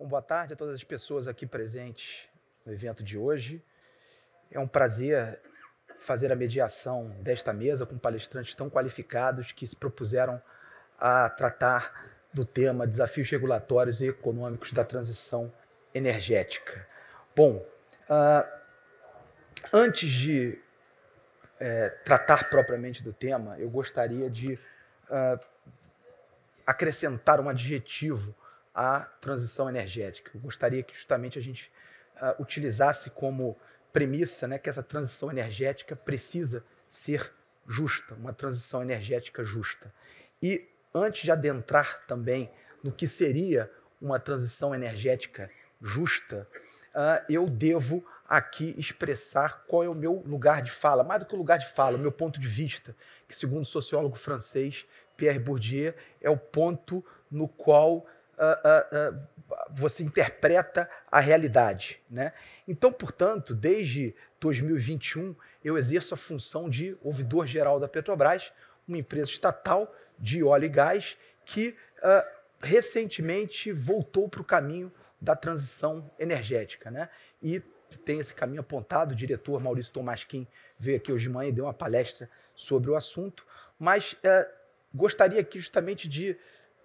Uma boa tarde a todas as pessoas aqui presentes no evento de hoje. É um prazer fazer a mediação desta mesa com palestrantes tão qualificados que se propuseram a tratar do tema desafios regulatórios e econômicos da transição energética. Bom, uh, antes de eh, tratar propriamente do tema, eu gostaria de uh, acrescentar um adjetivo à transição energética. Eu gostaria que justamente a gente uh, utilizasse como premissa né, que essa transição energética precisa ser justa, uma transição energética justa. E antes de adentrar também no que seria uma transição energética justa, uh, eu devo aqui expressar qual é o meu lugar de fala, mais do que o lugar de fala, o meu ponto de vista, que segundo o sociólogo francês Pierre Bourdieu é o ponto no qual uh, uh, você interpreta a realidade. Né? Então, portanto, desde 2021, eu exerço a função de ouvidor geral da Petrobras, uma empresa estatal de óleo e gás que recentemente voltou para o caminho da transição energética. Né? E tem esse caminho apontado. O diretor Maurício Tomasquim veio aqui hoje de manhã e deu uma palestra sobre o assunto, mas eh, gostaria aqui justamente de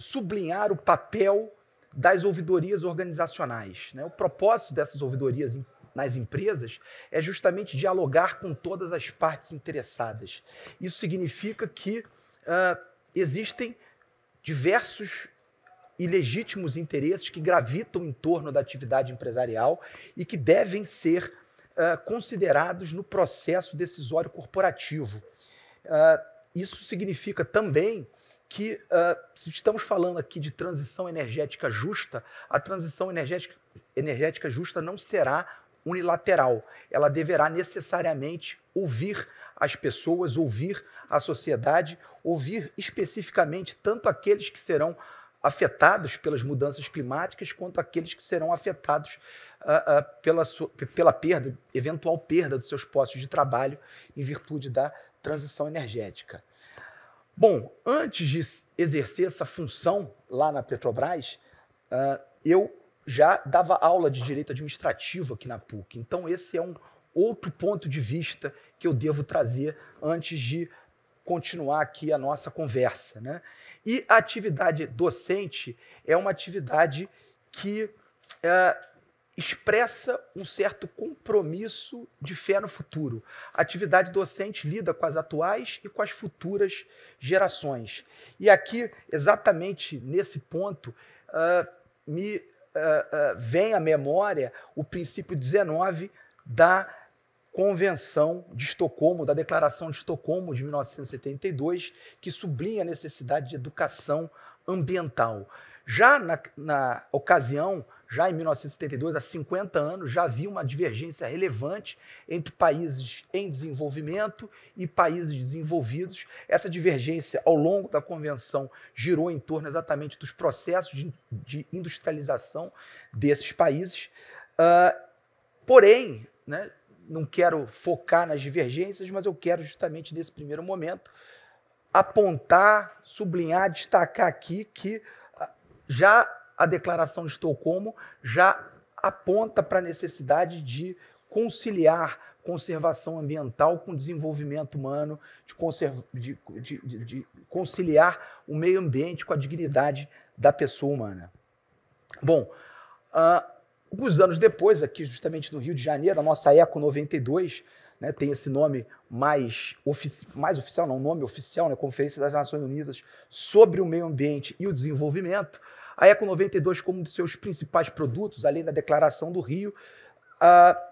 sublinhar o papel das ouvidorias organizacionais. Né? O propósito dessas ouvidorias nas empresas é justamente dialogar com todas as partes interessadas. Isso significa que uh, existem diversos e legítimos interesses que gravitam em torno da atividade empresarial e que devem ser uh, considerados no processo decisório corporativo. Uh, isso significa também que uh, se estamos falando aqui de transição energética justa, a transição energética, energética justa não será unilateral. Ela deverá necessariamente ouvir as pessoas, ouvir a sociedade, ouvir especificamente tanto aqueles que serão afetados pelas mudanças climáticas quanto aqueles que serão afetados uh, uh, pela, pela perda, eventual perda dos seus postos de trabalho em virtude da transição energética. Bom, antes de exercer essa função lá na Petrobras, uh, eu já dava aula de direito administrativo aqui na PUC. Então, esse é um outro ponto de vista que eu devo trazer antes de continuar aqui a nossa conversa. Né? E a atividade docente é uma atividade que uh, expressa um certo compromisso de fé no futuro. A atividade docente lida com as atuais e com as futuras gerações. E aqui, exatamente nesse ponto, uh, me uh, uh, vem à memória o princípio 19 da Convenção de Estocolmo, da Declaração de Estocolmo de 1972, que sublinha a necessidade de educação ambiental. Já na, na ocasião, já em 1972, há 50 anos, já havia uma divergência relevante entre países em desenvolvimento e países desenvolvidos. Essa divergência, ao longo da convenção, girou em torno exatamente dos processos de, de industrialização desses países. Uh, porém, né, não quero focar nas divergências, mas eu quero, justamente nesse primeiro momento, apontar, sublinhar, destacar aqui que ah, já a Declaração de Estocolmo já aponta para a necessidade de conciliar conservação ambiental com desenvolvimento humano, de, de, de, de, conciliar o meio ambiente com a dignidade da pessoa humana. Bom, uh, alguns anos depois, aqui justamente no Rio de Janeiro, a nossa ECO 92, né, tem esse nome mais, ofici mais oficial, não, nome oficial, né, Conferência das Nações Unidas sobre o Meio Ambiente e o Desenvolvimento, a Eco 92 como um dos seus principais produtos, além da Declaração do Rio, uh,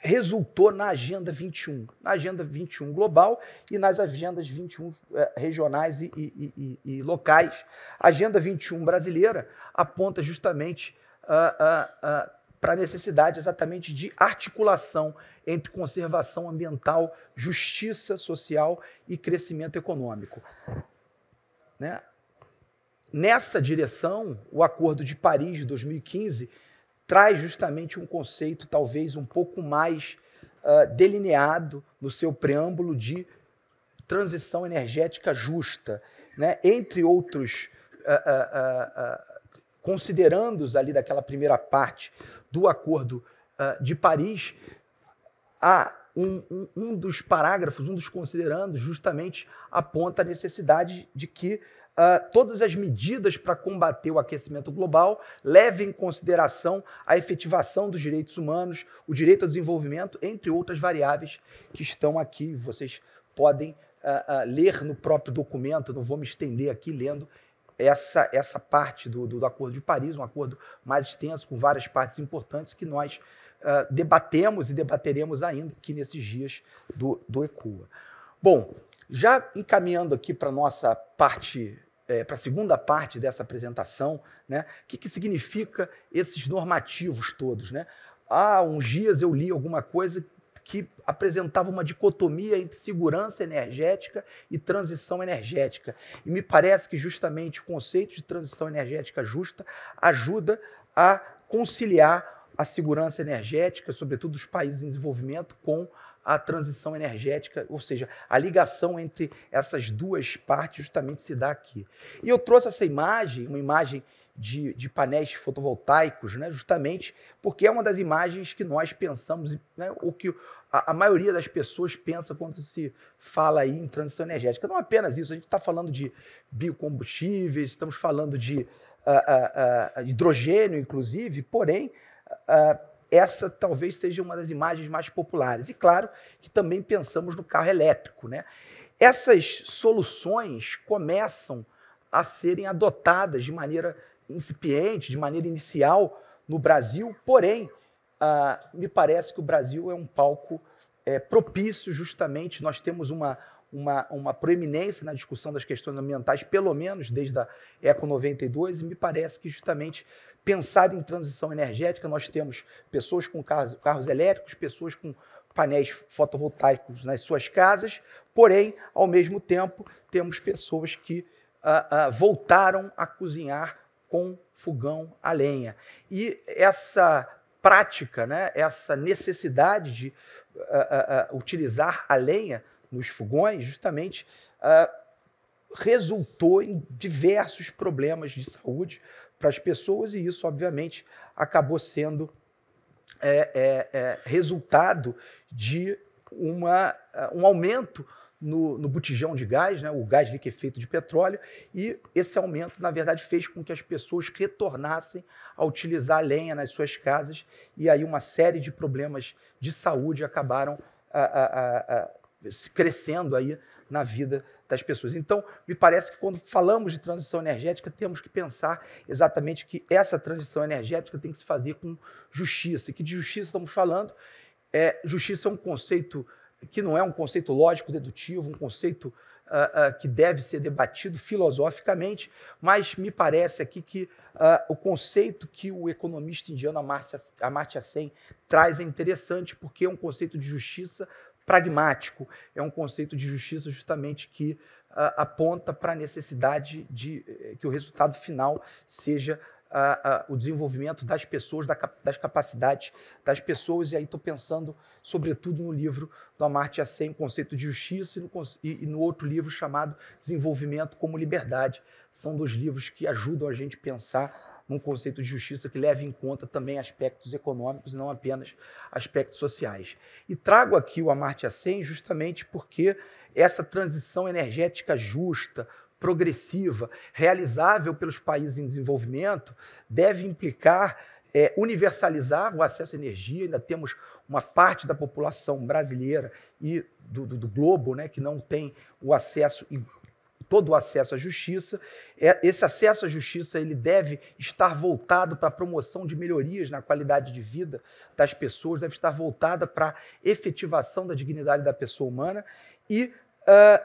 resultou na Agenda 21, na Agenda 21 global e nas agendas 21 uh, eh, regionais e, e, e, e, locais. A Agenda 21 brasileira aponta justamente uh, ah, ah, para a necessidade exatamente de articulação entre conservação ambiental, justiça social e crescimento econômico. Né? nessa direção, o Acordo de Paris de 2015 traz justamente um conceito talvez um pouco mais uh, delineado no seu preâmbulo de transição energética justa, né? entre outros, uh, uh, ali daquela primeira parte do Acordo de Paris, há um, um, um, dos parágrafos, um dos considerandos, justamente aponta a necessidade de que uh, todas as medidas para combater o aquecimento global levem em consideração a efetivação dos direitos humanos, o direito ao desenvolvimento, entre outras variáveis que estão aqui. Vocês podem uh, uh, ler no próprio documento, não vou me estender aqui lendo essa, essa parte do, do, do, Acordo de Paris, um acordo mais extenso, com várias partes importantes que nós uh, debatemos e debateremos ainda aqui nesses dias do, do ECOA. Bom, já encaminhando aqui para nossa parte, é, para a segunda parte dessa apresentação, né? O que, que significa esses normativos todos, né? Há uns dias eu li alguma coisa que apresentava uma dicotomia entre segurança energética e transição energética. E me parece que justamente o conceito de transição energética justa ajuda a conciliar a segurança energética, sobretudo dos países em desenvolvimento, com a transição energética, ou seja, a ligação entre essas duas partes justamente se dá aqui. E eu trouxe essa imagem, uma imagem de, de painéis fotovoltaicos, né, justamente porque é uma das imagens que nós pensamos, né, o que a, a, maioria das pessoas pensa quando se fala aí em transição energética. Não apenas isso, a gente está falando de biocombustíveis, estamos falando de uh, uh, uh, hidrogênio, inclusive, porém, ah, essa talvez seja uma das imagens mais populares. E claro que também pensamos no carro elétrico. Né? Essas soluções começam a serem adotadas de maneira incipiente, de maneira inicial no Brasil, porém, ah, me parece que o Brasil é um palco é, propício, justamente. Nós temos uma, uma, uma proeminência na discussão das questões ambientais, pelo menos desde a ECO 92, e me parece que justamente pensar em transição energética, nós temos pessoas com carros, carros elétricos, pessoas com painéis fotovoltaicos nas suas casas, porém, ao mesmo tempo, temos pessoas que ah, ah, voltaram a cozinhar com fogão a lenha. E essa prática, né, essa necessidade de uh, uh, utilizar a lenha nos fogões, justamente uh, resultou em diversos problemas de saúde para as pessoas, e isso, obviamente, acabou sendo é, é, é, resultado de uma, ah, um aumento no, no, botijão de gás, né, o gás liquefeito de petróleo, e esse aumento, na verdade, fez com que as pessoas retornassem a utilizar lenha nas suas casas, e aí uma série de problemas de saúde acabaram ah, crescendo aí na vida das pessoas. Então, me parece que quando falamos de transição energética, temos que pensar exatamente que essa transição energética tem que se fazer com justiça. E que de justiça estamos falando? É, justiça é um conceito que não é um conceito lógico, dedutivo, um conceito uh, uh, que deve ser debatido filosoficamente, mas me parece aqui que uh, o conceito que o economista indiano Amartya Sen traz é interessante, porque é um conceito de justiça pragmático, é um conceito de justiça justamente que ah, aponta para a necessidade de eh, que o resultado final seja ah, ah, o desenvolvimento das pessoas, da, das capacidades das pessoas, e aí estou pensando, sobretudo, no livro do Amartya Sen, o conceito de justiça, e no, e, e no, outro livro chamado Desenvolvimento como Liberdade. São dois livros que ajudam a gente a pensar num conceito de justiça que leve em conta também aspectos econômicos e não apenas aspectos sociais. E trago aqui o Amartya Sen justamente porque essa transição energética justa, progressiva, realizável pelos países em desenvolvimento, deve implicar é, universalizar o acesso à energia. Ainda temos uma parte da população brasileira e do, do, do globo né, que não tem o acesso todo o acesso à justiça. É, esse acesso à justiça ele deve estar voltado para a promoção de melhorias na qualidade de vida das pessoas, deve estar voltada para a efetivação da dignidade da pessoa humana e uh,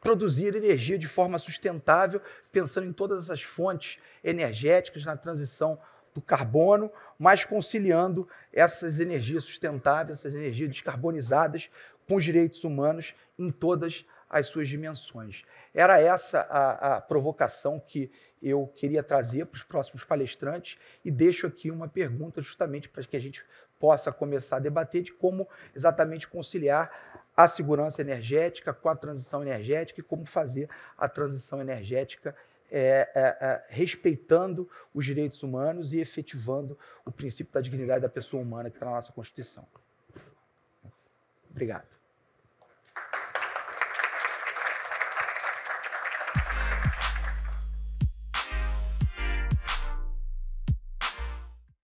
produzir energia de forma sustentável, pensando em todas essas fontes energéticas na transição do carbono, mas conciliando essas energias sustentáveis, essas energias descarbonizadas com os direitos humanos em todas as suas dimensões. Era essa a, a provocação que eu queria trazer para os próximos palestrantes e deixo aqui uma pergunta justamente para que a gente possa começar a debater de como exatamente conciliar a segurança energética com a transição energética e como fazer a transição energética é, é, é, respeitando os direitos humanos e efetivando o princípio da dignidade da pessoa humana que está na nossa Constituição. Obrigado.